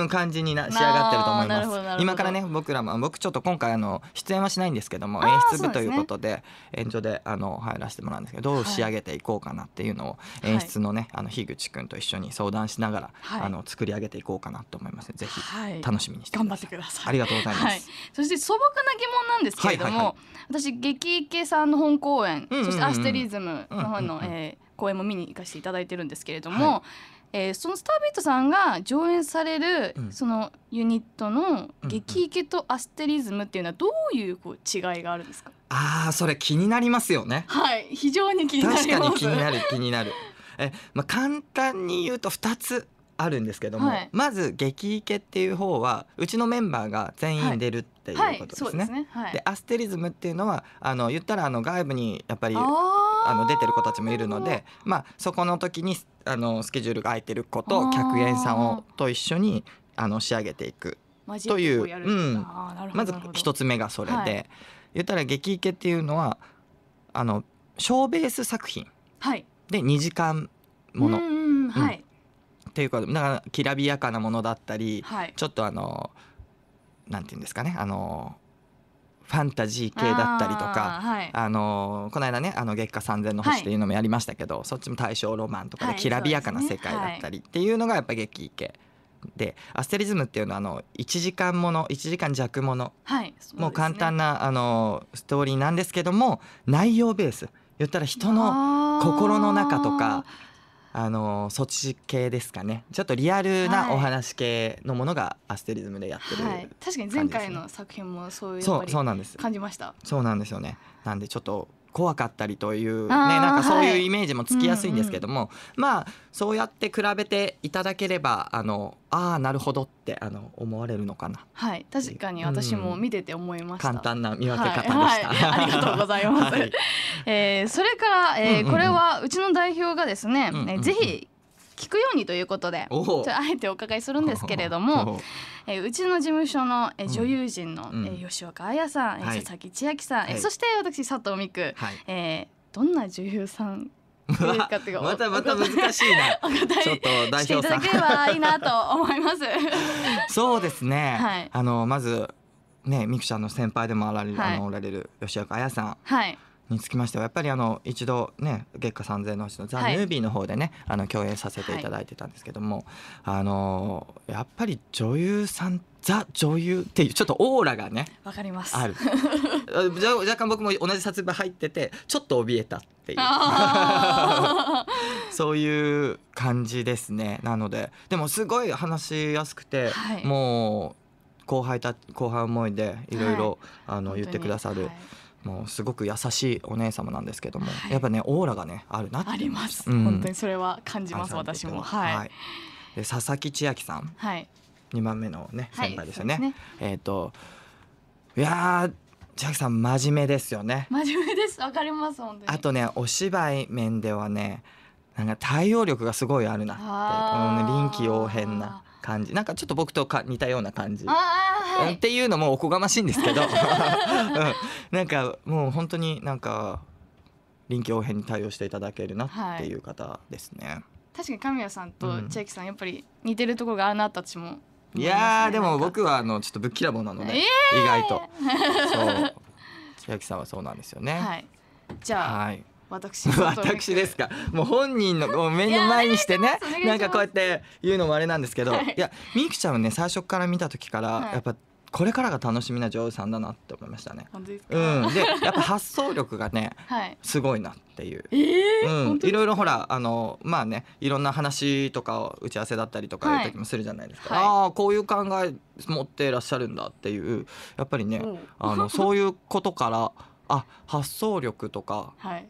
うん感じにな仕上がってると思います今からね僕らも僕ちょっと今回あの出演はしないんですけども演出部ということで延長であの入らせてもらうんですけどどう仕上げていこうかなっていうのを演出のね、あの樋口君と一緒に相談しながら、あの作り上げていこうかなと思いますぜひ楽しみにして頑張ってくださいありがとうございます、そして素朴な疑問なんですけれども、私激池さんの本公演、そしてアステリズムの方の、えー公演も見に行かせていただいてるんですけれども、はい、えー、そのスタービートさんが上演される、そのユニットの「激イケ」と「アステリズム」っていうのはどういうこう違いがあるんですか、うあそれ気になりますよねはい非常に気になります確かに気になる気になるえ、まあ、簡単に言うと2つあるんですけども、はい、まず激イケっていう方はうちのメンバーが全員出るっていうことですね。はいはい、で、ねはい、アステリズムっていうのはあの言ったらあの外部にやっぱりあの出てる子たちもいるので、まあ、そこの時にあのスケジュールが空いてる子と客演さんをと一緒にあの仕上げていくという、うん、まず一つ目がそれで、言ったら激イケっていうのはあのーベース作品で2時間もの。うん、はいっていうかなんかきらびやかなものだったり、はい、ちょっとあのなんていうんですかねあのファンタジー系だったりとかあ、はい、あのこの間ねあの月下三千の星っていうのもやりましたけど、はい、そっちも大正ロマンとかできらびやかな世界だったりっていうのがやっぱ劇系でアステリズムっていうのはあの1時間もの1時間弱もの、はい、うね、もう簡単なあのストーリーなんですけども内容ベース言ったら人の心の中とかあのそっち系ですかねちょっとリアルなお話系のものがアステリズムでやってる、ねはい、確かに前回の作品もそういうそうそうなんです感じましたそうなんですよねなんでちょっと怖かったりというねなんかそういうイメージもつきやすいんですけども、まあそうやって比べていただければあのああなるほどってあの思われるのかなはい確かに私も見てて思いました、簡単な見分け方でした、はいはい、ありがとうございます、(laughs) はい、えー、それから、えー、これはうちの代表がですね、うんうんうん、ぜひ聞くようにということでちょあえてお伺いするんですけれども、(laughs) えうちの事務所の、え女優陣の、え吉岡綾さん、は佐々木千秋さん、えそして私佐藤美久、えどんな女優さんまたまた難しいな。(laughs) ちょっと代表さん。していただければいいなと思います。(laughs) そうですね。はい、あのまずねミクちゃんの先輩でもあられる、はい、あのおられる吉岡綾さん。はい。につきましてはやっぱりあの一度ね月下三千の星の「ザ・ムービーの方でね、はい、あの共演させていただいてたんですけども、はい、あのやっぱり女優さんザ女優っていうちょっとオーラがねわかりますある (laughs) 若干僕も同じ影場入っててちょっと怯えたっていう (laughs) そういう感じですねなのででもすごい話しやすくて、はい、もう後輩た後輩思いでいろいろ言ってくださる。もうすごく優しいお姉様なんですけども、はい、やっぱねオーラがねあるなあります、うん、本当にそれは感じます私もはい、はい、で佐々木千秋さん、はい、2番目のね先輩ですよねはいね、えっ、ー、といや千秋さん真面目ですよね真面目ですわかります本当にあとねお芝居面ではねなんか対応力がすごいあるなって、うん、臨機応変な感じなんかちょっと僕とか似たような感じ、はい、っていうのもおこがましいんですけど、(laughs) うん、なんかもう本当になんか臨機応変に対応していただけるなっていう方ですね。はい、確かに神谷さんと千秋さん、うん、やっぱり似てるところがあるなちもいやでも僕はあのちょっとぶっきらぼうなので、意外とそう千秋さんはそうなんですよね、はい、じゃあ、はい私 (laughs) 私ですかもう本人の (laughs) 目の前にしてねなんかこうやって言うのもあれなんですけど、はい、いやみくちゃんはね最初から見た時から、はい、やっぱこれからが楽しみな女優さんだなって思いましたね。うん、でやっぱ発想力がね、はい、すごいなっていう。えー、うん、いろいろほらあのまあねいろんな話とかを打ち合わせだったりとかいう時もするじゃないですか。はい、ああこういう考え持っていらっしゃるんだっていうやっぱりね、あのそういうことからあ発想力とか、(laughs) はい、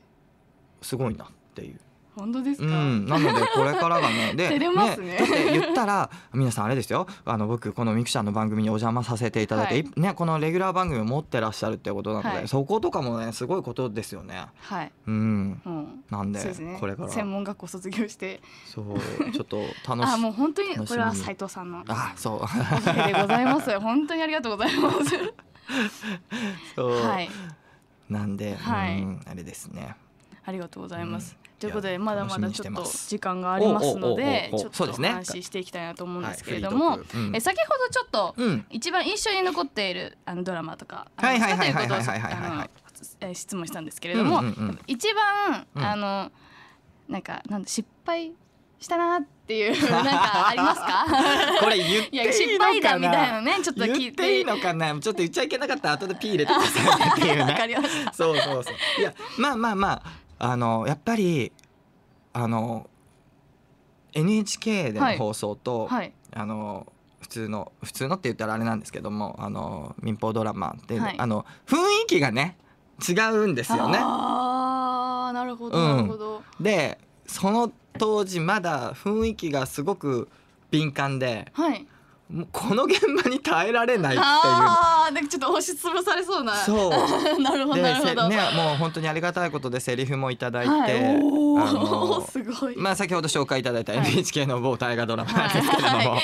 すごいなっていう。本当ですか、うん、なのでこれからがね (laughs) でねねだって言ったら皆さんあれですよあの僕このミクちゃんの番組にお邪魔させていただいて、はい、ね、このレギュラー番組を持ってらっしゃるってことなので、はい、そことかもねすごいことですよね。はい、うん、うん、なんで、ね、これから専門学校卒業してそうちょっと楽し (laughs) あもう本当にこれは斉藤さんのあそうでございます (laughs) 本当にありがとうございます。そう、はい、なんで、はい、あれですね。ありがとうございます。ということでまだまだちょっと時間がありますのでちょっとお話ししていきたいなと思うんですけれども、え先ほどちょっと一番印象に残っているあのドラマとかありますかということをあの質問したんですけれども一番あのなんかなん失敗したなっていう (laughs) なんかありますか (laughs) これ言っていい失敗だみたいなねちょっと聞いていいのかなちょっと言っちゃいけなかった後でピー入れてくださいっていうね (laughs) そうそうそういやまあまあまああのやっぱりあの NHK での放送と、はいはい、あの普通の普通のって言ったらあれなんですけどもあの民放ドラマって、はい、あの雰囲気がね違うんですよね。あなるほど、なるほど、でその当時まだ雰囲気がすごく敏感で、はい、この現場に耐えられないっていうああなんかちょっと押しつぶされそうなそう (laughs) なるほどなるほどねもう本当にありがたいことでセリフもいただいて、はい、あのすごいまあ先ほど紹介いただいた NHK の某大河ドラマなんですけれども、はいはい、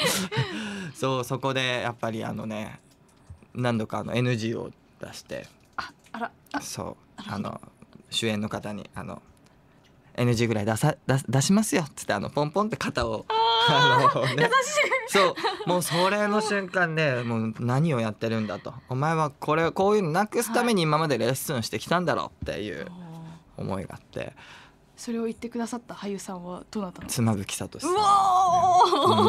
(laughs) そうそこでやっぱりあのね何度かあの NG を出してあらそうあの主演の方にあの NG ぐらい出さ出出しますよ」っつってあのポンポンって肩をあの、ね、優しいそうもうそれの瞬間ねもう何をやってるんだとお前はこれこういうのなくすために今までレッスンしてきたんだろうっていう思いがあって。それを言ってくださった俳優さんはどうなった妻夫木聡さん、ね、うん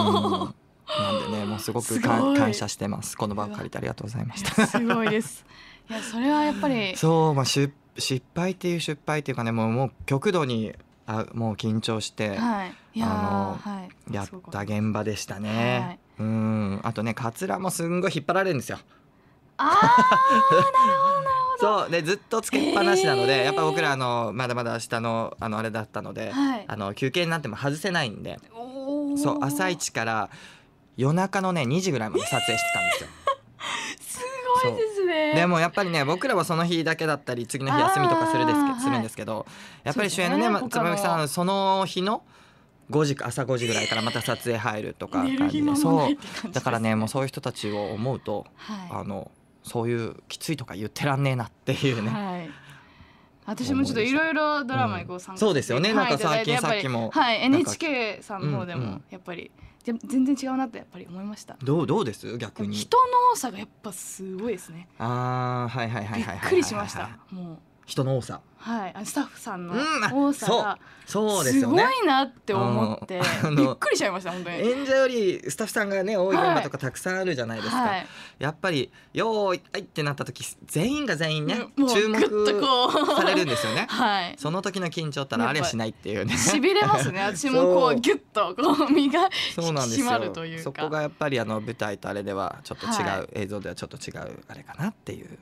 なんでねもうすごく感謝してますこの場を借りてありがとうございましたすごいですいやそれはやっぱりそうまあ出失敗っていう失敗っていうかねもうもう極度にあもう緊張して、はい、やあの、はい、やった現場でしたね。はい、うんあとねカツラもすんごい引っ張られるんですよ。あなるほどなるほど。(laughs) そうでずっとつけっぱなしなので、えー、やっぱ僕らあのまだまだ下のあのあれだったので、はい、あの休憩になっても外せないんでそう朝一から夜中のね2時ぐらいまで撮影してたんですよ。えー、すごいですねでもやっぱりね僕らはその日だけだったり次の日休みとかするですけするんですけど、はい、やっぱり主演のねつむぎさんその日の5時朝5時ぐらいからまた撮影入るとか、そうだからねもうそういう人たちを思うと、はい、あのそういうきついとか言ってらんねえなっていうね。はい私もちょっといろいろドラマにこう参加して、うん、そうですよね、なんか最近さっきも、はい、NHK さんの方でもやっぱり、うんうん全然違うなってやっぱり思いましたどうどうです逆に人の多さがやっぱすごいですねああはいはいはいはいびっくりしましたもう人の多さ、はい、スタッフさんの多さがすごいなって思って、うんね、びっくりしちゃいました本当に演者よりスタッフさんがね多い現場とかたくさんあるじゃないですか、はい、やっぱり「よーい!」ってなった時全員が全員ね、う注目されるんですよね、(laughs) はい、その時の緊張ったらあれはしないっていうねしびれますね (laughs) 私もこうギュッとこう身が締まるというかそこがやっぱりあの舞台とあれではちょっと違う、はい、映像ではちょっと違うあれかなっていう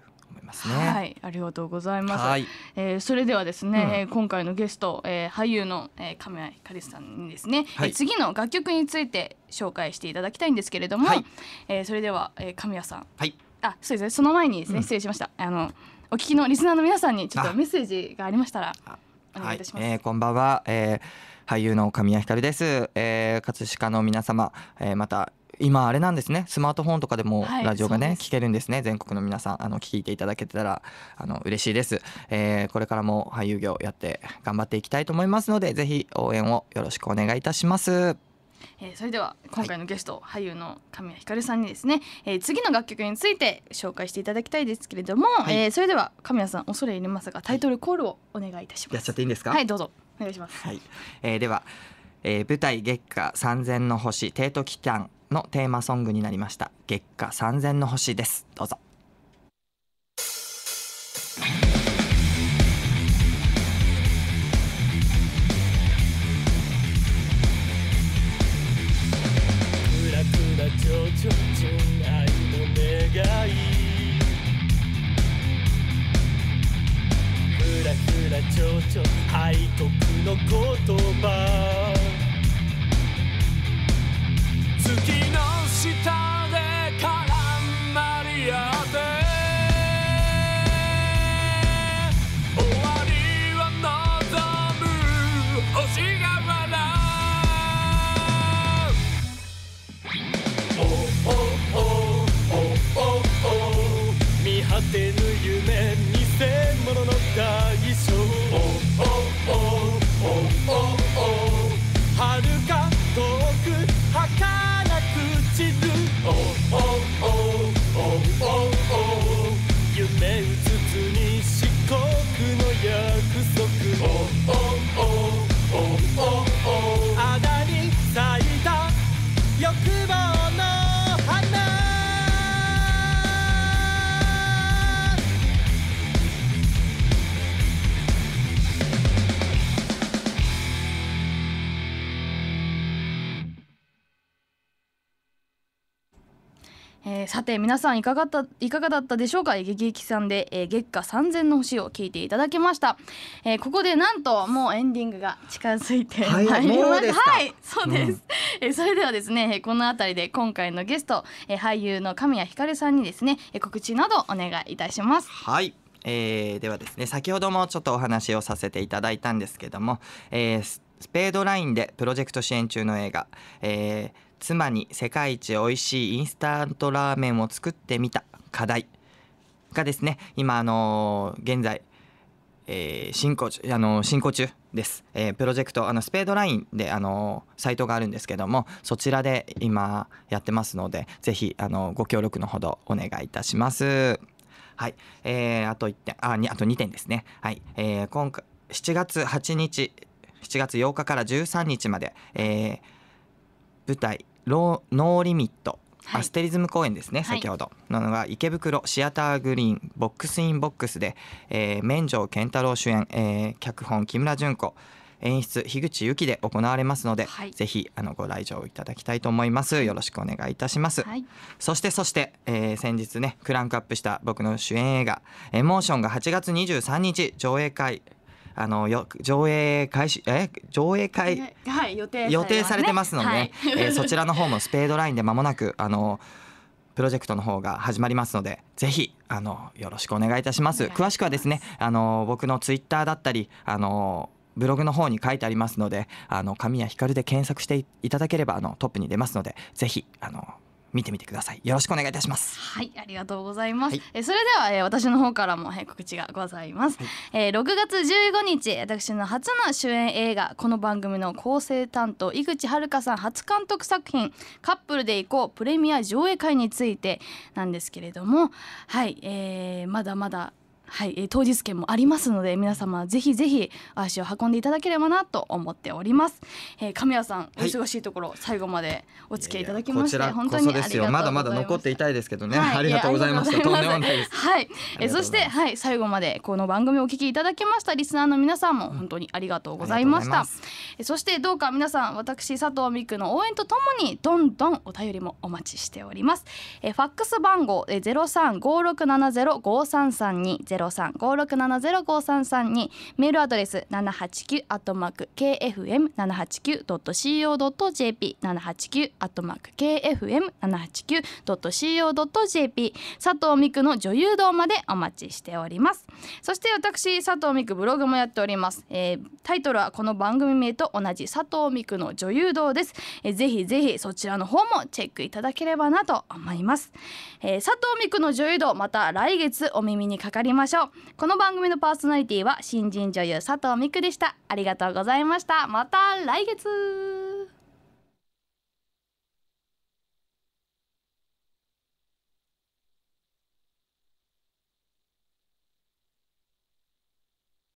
ますね。はい、ありがとうございます。はえー、それではですね、うん、今回のゲスト、えー、俳優の、えー、亀井リスさんにですね、はい、次の楽曲について紹介していただきたいんですけれども、はい、えー、それでは、えー、神谷さん、はい、あそうですねその前にですね、うん、失礼しました。あのお聞きのリスナーの皆さんにちょっとメッセージがありましたらお願いいたします。はい、えー、こんばんは。えー俳優の神谷ひかるです、えー、葛飾の皆様、えー、また今あれなんですねスマートフォンとかでもラジオがね、はい、聞けるんですね全国の皆さんあの聞いていただけたらあの嬉しいです、えー、これからも俳優業やって頑張っていきたいと思いますのでぜひ応援をよろしくお願いいたします。えー、それでは今回のゲスト、はい、俳優の神谷ひかるさんにですね、えー、次の楽曲について紹介していただきたいですけれども、はい、えー、それでは神谷さん恐れ入りますがタイトルコールをお願いいたします、はい、やっちゃっていいんですかはいどうぞお願いしますはい、えー、では、えー、舞台月下三千の星帝都期間のテーマソングになりました月下三千の星ですどうぞ愛の願いらら徳の言葉月の下さて皆さんいかがだいかがだったでしょうか激激さんで、えー、月下三千の星を聞いていただきました、えー、ここでなんともうエンディングが近づいてまいりましたはい、そうです、うん、えそれではですねこの辺りで今回のゲスト、え俳優の神谷ひかるさんにですね告知などお願いいたしますはいえー、ではですね先ほどもちょっとお話をさせていただいたんですけども、えー、スペードラインでプロジェクト支援中の映画、えー妻に世界一美味しいインスタントラーメンを作ってみた課題がですね今あのー、現在、えー、進行中あのー、進行中です、えプロジェクトあのスペードラインであのサイトがあるんですけどもそちらで今やってますのでぜひあのご協力のほどお願いいたしますはい、えー、あと1点あにあと2点ですねはい、えー、今回7月8日7月8日から13日まで、えー、舞台ローノーリミット、アステリズム公演ですね、先ほどなのが池袋シアターグリーンボックスインボックスで、えー、免城健太郎主演、えー、脚本木村純子演出樋口由紀で行われますので、はい、ぜひあのご来場いただきたいと思いますよろしくお願いいたします、はい、そしてそして、えー、先日ねクランクアップした僕の主演映画エモーションが8月23日上映会あのよ上映開始え上映会、はい予定、予定されてますので、はい、えー、そちらの方もスペードラインで間もなくあのプロジェクトの方が始まりますのでぜひあのよろしくお願いいたします。詳しくはですねあの僕のツイッターだったりあのブログの方に書いてありますのであの神谷光で検索していただければあのトップに出ますのでぜひあの見てみてくださいよろしくお願いいたしますはいありがとうございます、はい、えそれでは、え私の方からも、え告知がございます、はい、えー、6月15日私の初の主演映画この番組の構成担当井口遥さん初監督作品カップルで行こうプレミア上映会についてなんですけれどもはい、えー、まだまだはい、えー、当日券もありますので皆様ぜひぜひ足を運んでいただければなと思っております、えー、神谷さん、はい、お忙しいところ最後までお付き合いいただきまして本当にですよまだまだ残っていたいですけどね、はい、ありがとうございましたとんでもないですはい、えー、そしてはい最後までこの番組をお聞きいただきましたリスナーの皆さんも本当にありがとうございました、うん、そしてどうか皆さん私佐藤美久の応援とともにどんどんお便りもお待ちしております、えー、ファックス番号ゼロ三五六七ゼロ五三三二ゼロ0 3 5 6 7 0 5 3 3にメールアドレス 789-kfm789.co.jp 789-kfm789.co.jp 佐藤美久の女優堂までお待ちしておりますそして私佐藤美久ブログもやっております、えー、タイトルはこの番組名と同じ佐藤美久の女優堂です、えー、ぜひぜひそちらの方もチェックいただければなと思います、えー、佐藤美久の女優堂また来月お耳にかかりまししょうこの番組のパーソナリティは新人女優佐藤美久でしたありがとうございましたまた来月